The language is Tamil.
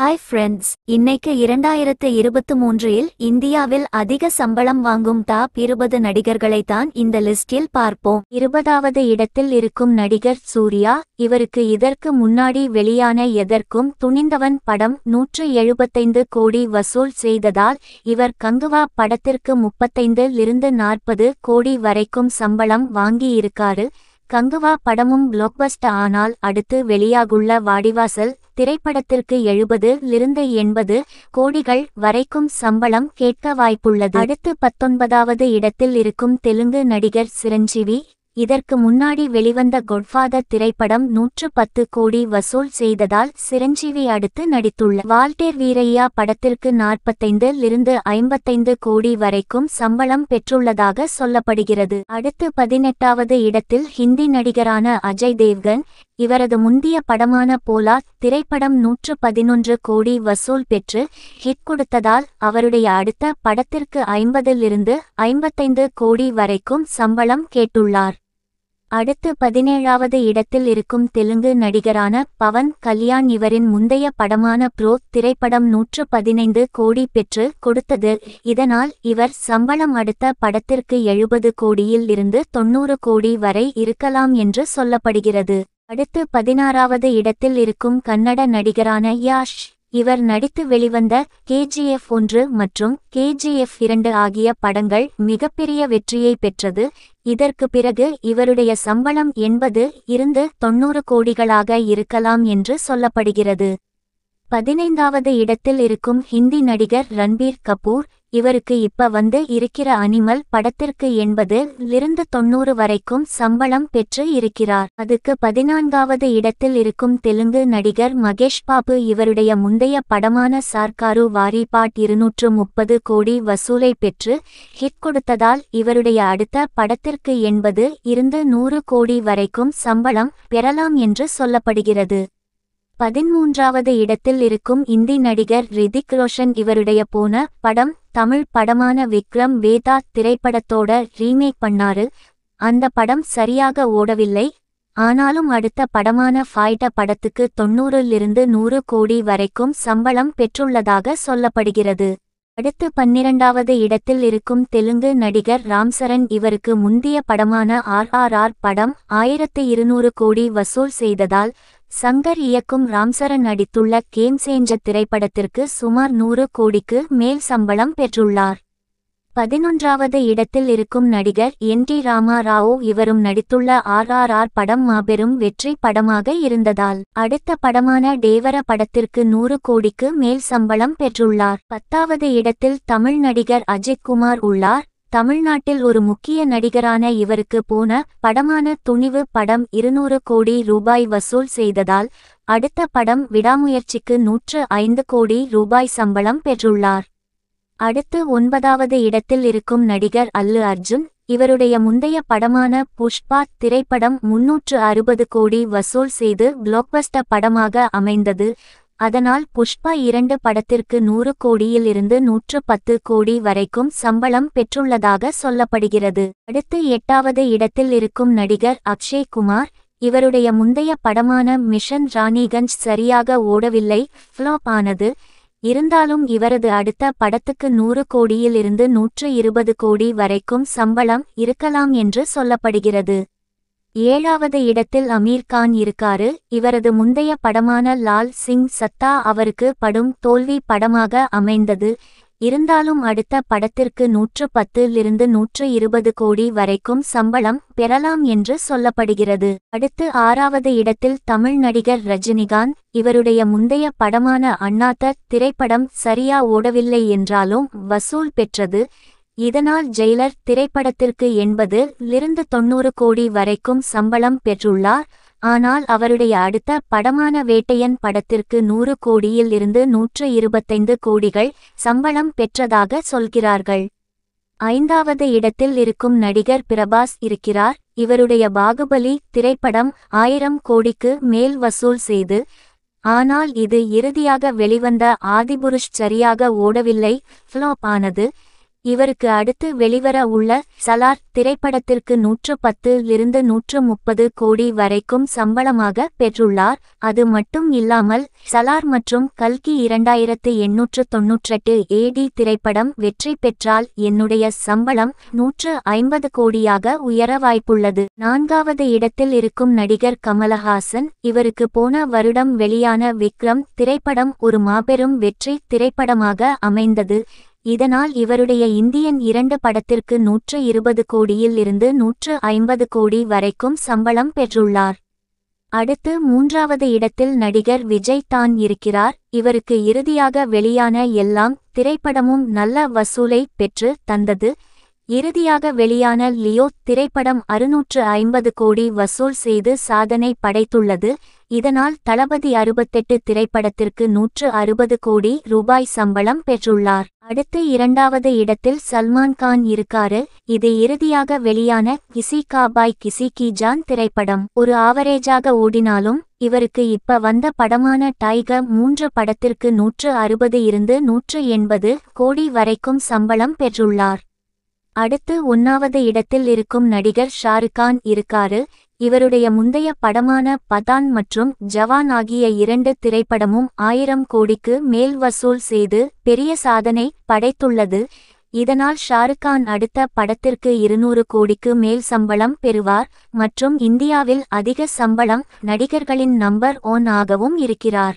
ஹாய் ஃப்ரெண்ட்ஸ் இன்னைக்கு இரண்டாயிரத்து இருபத்து மூன்றில் இந்தியாவில் அதிக சம்பளம் வாங்கும் டாப் இருபது நடிகர்களை தான் இந்த லிஸ்டில் பார்ப்போம் இருபதாவது இடத்தில் இருக்கும் நடிகர் சூர்யா இவருக்கு இதற்கு முன்னாடி வெளியான எதற்கும் துணிந்தவன் படம் நூற்று எழுபத்தைந்து கோடி வசூல் செய்ததால் இவர் கங்குவா படத்திற்கு இருந்து நாற்பது கோடி வரைக்கும் சம்பளம் வாங்கியிருக்காரு கங்குவா படமும் பிளாக்பஸ்ட் ஆனால் அடுத்து வெளியாகுள்ள வாடிவாசல் திரைப்படத்திற்கு எழுபதிலிருந்து எண்பது கோடிகள் வரைக்கும் சம்பளம் கேட்க வாய்ப்புள்ளது அடுத்து பத்தொன்பதாவது இடத்தில் இருக்கும் தெலுங்கு நடிகர் சிரஞ்சீவி இதற்கு முன்னாடி வெளிவந்த கொட்ஃபாதர் திரைப்படம் நூற்று பத்து கோடி வசூல் செய்ததால் சிரஞ்சீவி அடுத்து நடித்துள்ள வால்டேர் வீரையா படத்திற்கு நாற்பத்தைந்திலிருந்து ஐம்பத்தைந்து கோடி வரைக்கும் சம்பளம் பெற்றுள்ளதாக சொல்லப்படுகிறது அடுத்து பதினெட்டாவது இடத்தில் ஹிந்தி நடிகரான அஜய் தேவ்கன் இவரது முந்தைய படமான போலா திரைப்படம் நூற்று பதினொன்று கோடி வசூல் பெற்று ஹிட் கொடுத்ததால் அவருடைய அடுத்த படத்திற்கு ஐம்பதிலிருந்து ஐம்பத்தைந்து கோடி வரைக்கும் சம்பளம் கேட்டுள்ளார் அடுத்து பதினேழாவது இடத்தில் இருக்கும் தெலுங்கு நடிகரான பவன் கல்யாண் இவரின் முந்தைய படமான புரோ திரைப்படம் நூற்று பதினைந்து கோடி பெற்று கொடுத்தது இதனால் இவர் சம்பளம் அடுத்த படத்திற்கு எழுபது கோடியில் இருந்து தொன்னூறு கோடி வரை இருக்கலாம் என்று சொல்லப்படுகிறது அடுத்து பதினாறாவது இடத்தில் இருக்கும் கன்னட நடிகரான யாஷ் இவர் நடித்து வெளிவந்த கேஜிஎஃப் ஒன்று மற்றும் கேஜிஎஃப் இரண்டு ஆகிய படங்கள் மிகப்பெரிய வெற்றியை பெற்றது இதற்கு பிறகு இவருடைய சம்பளம் எண்பது இருந்து தொன்னூறு கோடிகளாக இருக்கலாம் என்று சொல்லப்படுகிறது பதினைந்தாவது இடத்தில் இருக்கும் ஹிந்தி நடிகர் ரன்பீர் கபூர் இவருக்கு இப்ப வந்து இருக்கிற அனிமல் படத்திற்கு எண்பதுலிருந்து லிருந்து தொண்ணூறு வரைக்கும் சம்பளம் பெற்று இருக்கிறார் அதுக்கு பதினான்காவது இடத்தில் இருக்கும் தெலுங்கு நடிகர் மகேஷ் பாபு இவருடைய முந்தைய படமான சார்காரு வாரிபாட் இருநூற்று முப்பது கோடி வசூலை பெற்று ஹிட் கொடுத்ததால் இவருடைய அடுத்த படத்திற்கு எண்பது இருந்து நூறு கோடி வரைக்கும் சம்பளம் பெறலாம் என்று சொல்லப்படுகிறது பதிமூன்றாவது இடத்தில் இருக்கும் இந்தி நடிகர் ரிதிக் ரோஷன் இவருடைய போன படம் தமிழ் படமான விக்ரம் வேதா திரைப்படத்தோட ரீமேக் பண்ணாரு அந்த படம் சரியாக ஓடவில்லை ஆனாலும் அடுத்த படமான ஃபாய்ட படத்துக்கு தொன்னூறிலிருந்து நூறு கோடி வரைக்கும் சம்பளம் பெற்றுள்ளதாக சொல்லப்படுகிறது அடுத்து பன்னிரண்டாவது இடத்தில் இருக்கும் தெலுங்கு நடிகர் ராம்சரண் இவருக்கு முந்தைய படமான ஆர் ஆர் ஆர் படம் ஆயிரத்து இருநூறு கோடி வசூல் செய்ததால் சங்கர் இயக்கும் ராம்சரண் நடித்துள்ள கேம்சேஞ்ச திரைப்படத்திற்கு சுமார் நூறு கோடிக்கு மேல் சம்பளம் பெற்றுள்ளார் பதினொன்றாவது இடத்தில் இருக்கும் நடிகர் என் டி ராமாராவோ இவரும் நடித்துள்ள ஆர் ஆர் ஆர் படம் மாபெரும் வெற்றி படமாக இருந்ததால் அடுத்த படமான டேவர படத்திற்கு நூறு கோடிக்கு மேல் சம்பளம் பெற்றுள்ளார் பத்தாவது இடத்தில் தமிழ் நடிகர் அஜித்குமார் உள்ளார் தமிழ்நாட்டில் ஒரு முக்கிய நடிகரான இவருக்கு போன படமான துணிவு படம் இருநூறு கோடி ரூபாய் வசூல் செய்ததால் அடுத்த படம் விடாமுயற்சிக்கு நூற்று ஐந்து கோடி ரூபாய் சம்பளம் பெற்றுள்ளார் அடுத்து ஒன்பதாவது இடத்தில் இருக்கும் நடிகர் அல்லு அர்ஜுன் இவருடைய முந்தைய படமான புஷ்பா திரைப்படம் முன்னூற்று அறுபது கோடி வசூல் செய்து பிளாக்பஸ்ட படமாக அமைந்தது அதனால் புஷ்பா இரண்டு படத்திற்கு நூறு கோடியில் இருந்து நூற்று பத்து கோடி வரைக்கும் சம்பளம் பெற்றுள்ளதாக சொல்லப்படுகிறது அடுத்து எட்டாவது இடத்தில் இருக்கும் நடிகர் அக்ஷய் குமார் இவருடைய முந்தைய படமான மிஷன் ராணிகஞ்ச் சரியாக ஓடவில்லை ஃப்ளாப் ஆனது இருந்தாலும் இவரது அடுத்த படத்துக்கு நூறு கோடியில் இருந்து நூற்று இருபது கோடி வரைக்கும் சம்பளம் இருக்கலாம் என்று சொல்லப்படுகிறது ஏழாவது இடத்தில் அமீர் கான் இருக்காரு இவரது முந்தைய படமான லால் சிங் சத்தா அவருக்கு படும் தோல்வி படமாக அமைந்தது இருந்தாலும் அடுத்த படத்திற்கு நூற்று பத்திலிருந்து நூற்று இருபது கோடி வரைக்கும் சம்பளம் பெறலாம் என்று சொல்லப்படுகிறது அடுத்து ஆறாவது இடத்தில் தமிழ் நடிகர் ரஜினிகாந்த் இவருடைய முந்தைய படமான அண்ணாத்த திரைப்படம் சரியா ஓடவில்லை என்றாலும் வசூல் பெற்றது இதனால் ஜெயிலர் திரைப்படத்திற்கு எண்பது லிருந்து தொன்னூறு கோடி வரைக்கும் சம்பளம் பெற்றுள்ளார் ஆனால் அவருடைய அடுத்த படமான வேட்டையன் படத்திற்கு நூறு கோடியில் இருந்து நூற்று இருபத்தைந்து கோடிகள் சம்பளம் பெற்றதாக சொல்கிறார்கள் ஐந்தாவது இடத்தில் இருக்கும் நடிகர் பிரபாஸ் இருக்கிறார் இவருடைய பாகுபலி திரைப்படம் ஆயிரம் கோடிக்கு மேல் வசூல் செய்து ஆனால் இது இறுதியாக வெளிவந்த ஆதிபுருஷ் சரியாக ஓடவில்லை ஃப்ளோப் ஆனது இவருக்கு அடுத்து வெளிவர உள்ள சலார் திரைப்படத்திற்கு நூற்று பத்து நூற்று முப்பது கோடி வரைக்கும் சம்பளமாக பெற்றுள்ளார் அது மட்டும் இல்லாமல் சலார் மற்றும் கல்கி இரண்டாயிரத்து எண்ணூற்று தொன்னூற்றெட்டு ஏடி திரைப்படம் வெற்றி பெற்றால் என்னுடைய சம்பளம் நூற்று ஐம்பது கோடியாக உயர வாய்ப்புள்ளது நான்காவது இடத்தில் இருக்கும் நடிகர் கமலஹாசன் இவருக்கு போன வருடம் வெளியான விக்ரம் திரைப்படம் ஒரு மாபெரும் வெற்றி திரைப்படமாக அமைந்தது இதனால் இவருடைய இந்தியன் இரண்டு படத்திற்கு நூற்று இருபது கோடியில் இருந்து நூற்று ஐம்பது கோடி வரைக்கும் சம்பளம் பெற்றுள்ளார் அடுத்து மூன்றாவது இடத்தில் நடிகர் விஜய் தான் இருக்கிறார் இவருக்கு இறுதியாக வெளியான எல்லாம் திரைப்படமும் நல்ல வசூலை பெற்று தந்தது இறுதியாக வெளியான லியோ திரைப்படம் அறுநூற்று ஐம்பது கோடி வசூல் செய்து சாதனை படைத்துள்ளது இதனால் தளபதி அறுபத்தெட்டு திரைப்படத்திற்கு நூற்று அறுபது கோடி ரூபாய் சம்பளம் பெற்றுள்ளார் அடுத்து இரண்டாவது இடத்தில் சல்மான் கான் இருக்காரு இது இறுதியாக வெளியான கிசி கா பாய் கிசி கி ஜான் திரைப்படம் ஒரு ஆவரேஜாக ஓடினாலும் இவருக்கு இப்ப வந்த படமான டைகர் மூன்று படத்திற்கு நூற்று அறுபது இருந்து நூற்று எண்பது கோடி வரைக்கும் சம்பளம் பெற்றுள்ளார் அடுத்து ஒன்னாவது இடத்தில் இருக்கும் நடிகர் ஷாருக்கான் இருக்காரு இவருடைய முந்தைய படமான பதான் மற்றும் ஜவான் ஆகிய இரண்டு திரைப்படமும் ஆயிரம் கோடிக்கு மேல் வசூல் செய்து பெரிய சாதனை படைத்துள்ளது இதனால் ஷாருக்கான் அடுத்த படத்திற்கு இருநூறு கோடிக்கு மேல் சம்பளம் பெறுவார் மற்றும் இந்தியாவில் அதிக சம்பளம் நடிகர்களின் நம்பர் ஒன் ஆகவும் இருக்கிறார்